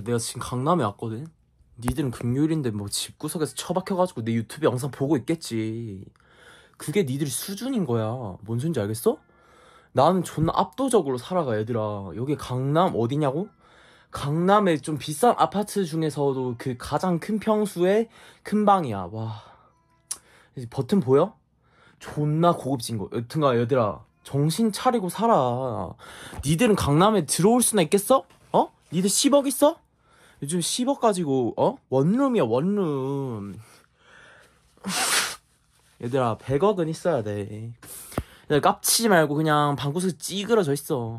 내가 지금 강남에 왔거든? 니들은 금요일인데 뭐 집구석에서 처박혀가지고 내 유튜브 영상 보고 있겠지 그게 니들이 수준인 거야 뭔 소린지 알겠어? 나는 존나 압도적으로 살아가 얘들아 여기 강남 어디냐고? 강남에좀 비싼 아파트 중에서도 그 가장 큰 평수의 큰 방이야 와 버튼 보여? 존나 고급진 거 여튼가 얘들아 정신 차리고 살아 니들은 강남에 들어올 수나 있겠어? 어? 니들 10억 있어? 요즘 10억 가지고 어? 원룸이야 원룸 얘들아 100억은 있어야 돼 깝치지 말고 그냥 방구석 찌그러져 있어